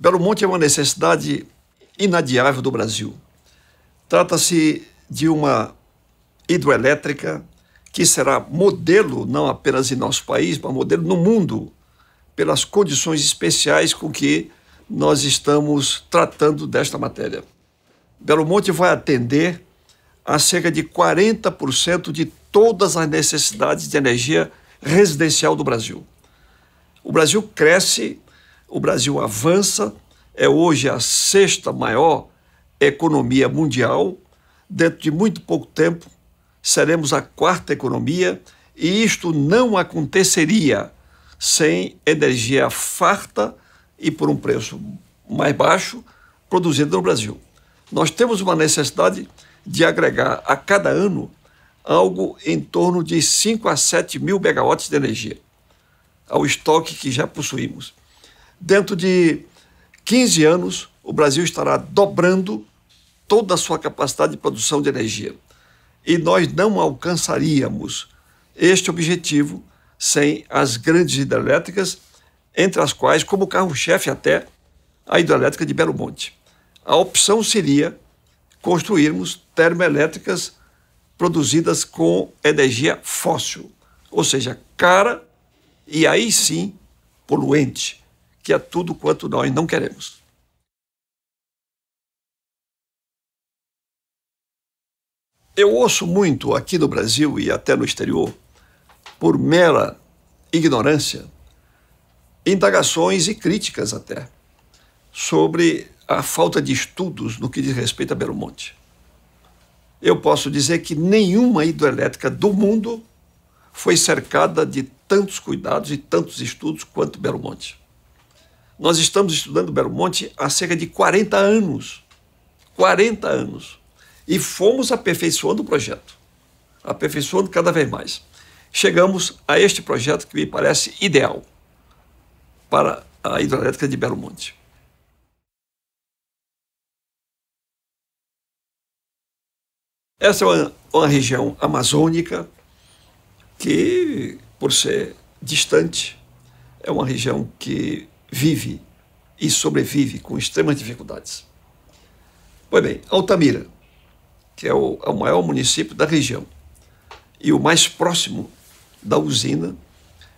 Belo Monte é uma necessidade inadiável do Brasil. Trata-se de uma hidroelétrica que será modelo não apenas em nosso país, mas modelo no mundo, pelas condições especiais com que nós estamos tratando desta matéria. Belo Monte vai atender a cerca de 40% de todas as necessidades de energia residencial do Brasil. O Brasil cresce o Brasil avança, é hoje a sexta maior economia mundial. Dentro de muito pouco tempo, seremos a quarta economia, e isto não aconteceria sem energia farta e por um preço mais baixo produzida no Brasil. Nós temos uma necessidade de agregar a cada ano algo em torno de 5 a 7 mil megawatts de energia ao estoque que já possuímos. Dentro de 15 anos, o Brasil estará dobrando toda a sua capacidade de produção de energia. E nós não alcançaríamos este objetivo sem as grandes hidrelétricas, entre as quais, como carro-chefe até, a hidrelétrica de Belo Monte. A opção seria construirmos termoelétricas produzidas com energia fóssil, ou seja, cara e aí sim poluente que é tudo quanto nós não queremos. Eu ouço muito aqui no Brasil e até no exterior, por mera ignorância, indagações e críticas até sobre a falta de estudos no que diz respeito a Belo Monte. Eu posso dizer que nenhuma hidrelétrica do mundo foi cercada de tantos cuidados e tantos estudos quanto Belo Monte. Nós estamos estudando Belo Monte há cerca de 40 anos. 40 anos. E fomos aperfeiçoando o projeto, aperfeiçoando cada vez mais. Chegamos a este projeto que me parece ideal para a hidrelétrica de Belo Monte. Essa é uma, uma, região amazônica que, por ser distante, é uma região que vive e sobrevive com extremas dificuldades. Pois bem, Altamira, que é o, é o maior município da região e o mais próximo da usina,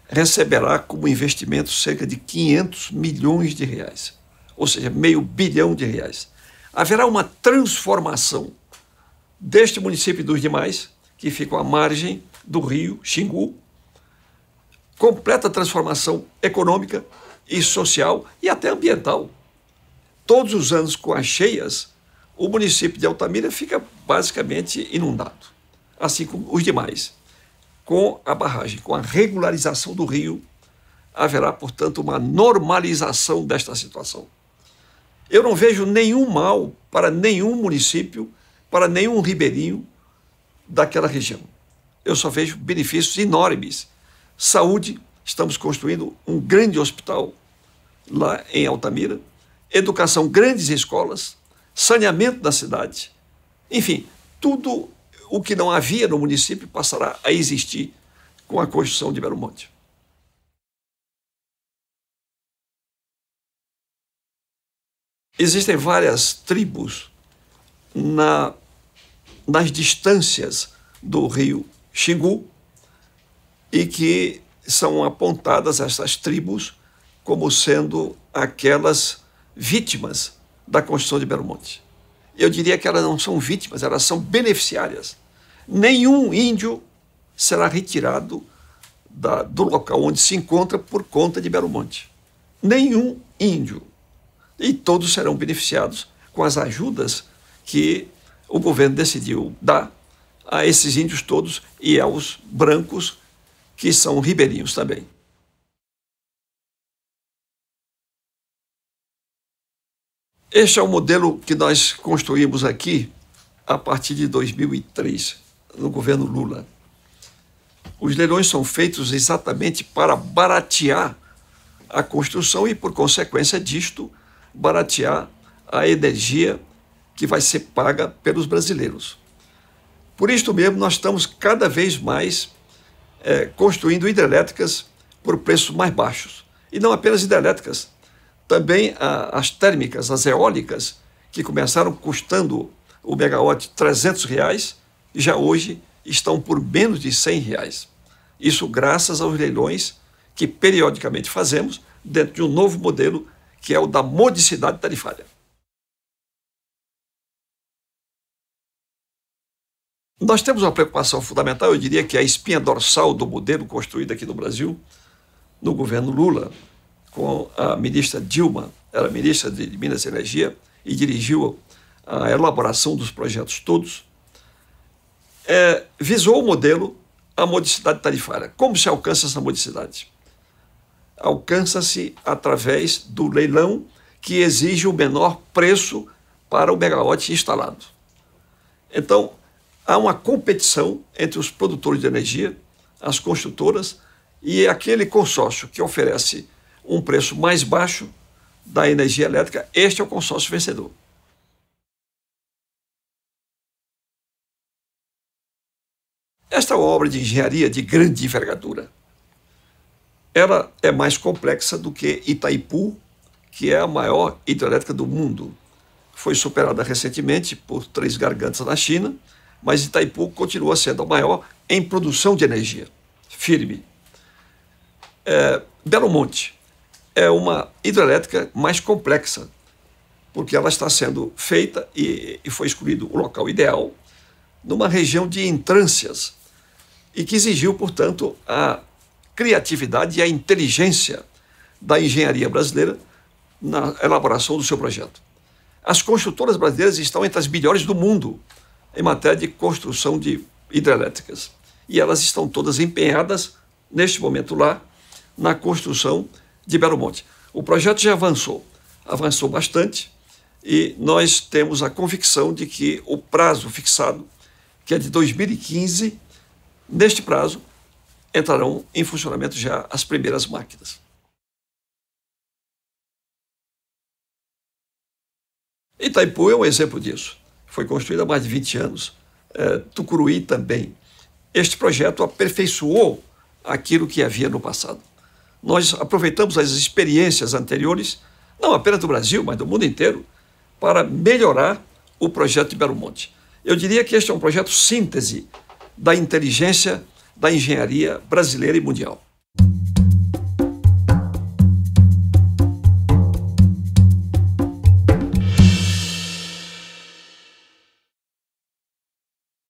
receberá como investimento cerca de 500 milhões de reais, ou seja, meio bilhão de reais. Haverá uma transformação deste município e dos demais, que ficam à margem do rio Xingu, completa transformação econômica, e social e até ambiental. Todos os anos, com as cheias, o município de Altamira fica basicamente inundado, assim como os demais. Com a barragem, com a regularização do rio, haverá, portanto, uma normalização desta situação. Eu não vejo nenhum mal para nenhum município, para nenhum ribeirinho daquela região. Eu só vejo benefícios enormes. Saúde, Estamos construindo um grande hospital lá em Altamira, educação, grandes escolas, saneamento da cidade. Enfim, tudo o que não havia no município passará a existir com a construção de Belo Monte. Existem várias tribos na, nas distâncias do rio Xingu e que são apontadas essas tribos como sendo aquelas vítimas da Constituição de Belo Monte. Eu diria que elas não são vítimas, elas são beneficiárias. Nenhum índio será retirado da, do local onde se encontra por conta de Belo Monte. Nenhum índio. E todos serão beneficiados com as ajudas que o governo decidiu dar a esses índios todos e aos brancos que são ribeirinhos também. Este é o modelo que nós construímos aqui a partir de 2003, no governo Lula. Os leilões são feitos exatamente para baratear a construção e, por consequência disto, baratear a energia que vai ser paga pelos brasileiros. Por isto mesmo, nós estamos cada vez mais é, construindo hidrelétricas por preços mais baixos. E não apenas hidrelétricas, também a, as térmicas, as eólicas, que começaram custando o megawatt 300 reais e já hoje estão por menos de 100 reais. Isso graças aos leilões que periodicamente fazemos dentro de um novo modelo que é o da modicidade tarifária. Nós temos uma preocupação fundamental, eu diria que é a espinha dorsal do modelo construído aqui no Brasil, no governo Lula, com a ministra Dilma, era é ministra de Minas e Energia e dirigiu a elaboração dos projetos todos, é, visou o modelo a modicidade tarifária. Como se alcança essa modicidade? Alcança-se através do leilão que exige o menor preço para o megawatt instalado. Então, há uma competição entre os produtores de energia, as construtoras e aquele consórcio que oferece um preço mais baixo da energia elétrica, este é o consórcio vencedor. Esta obra de engenharia de grande envergadura, ela é mais complexa do que Itaipu, que é a maior hidrelétrica do mundo. Foi superada recentemente por Três Gargantas na China, mas Itaipu continua sendo a maior em produção de energia, firme. É, Belo Monte é uma hidrelétrica mais complexa, porque ela está sendo feita e, e foi escolhido o local ideal numa região de entrâncias e que exigiu, portanto, a criatividade e a inteligência da engenharia brasileira na elaboração do seu projeto. As construtoras brasileiras estão entre as melhores do mundo em matéria de construção de hidrelétricas. E elas estão todas empenhadas, neste momento lá, na construção de Belo Monte. O projeto já avançou, avançou bastante, e nós temos a convicção de que o prazo fixado, que é de 2015, neste prazo, entrarão em funcionamento já as primeiras máquinas. Itaipu é um exemplo disso foi construída há mais de 20 anos, é, Tucuruí também. Este projeto aperfeiçoou aquilo que havia no passado. Nós aproveitamos as experiências anteriores, não apenas do Brasil, mas do mundo inteiro, para melhorar o projeto de Belo Monte. Eu diria que este é um projeto síntese da inteligência da engenharia brasileira e mundial.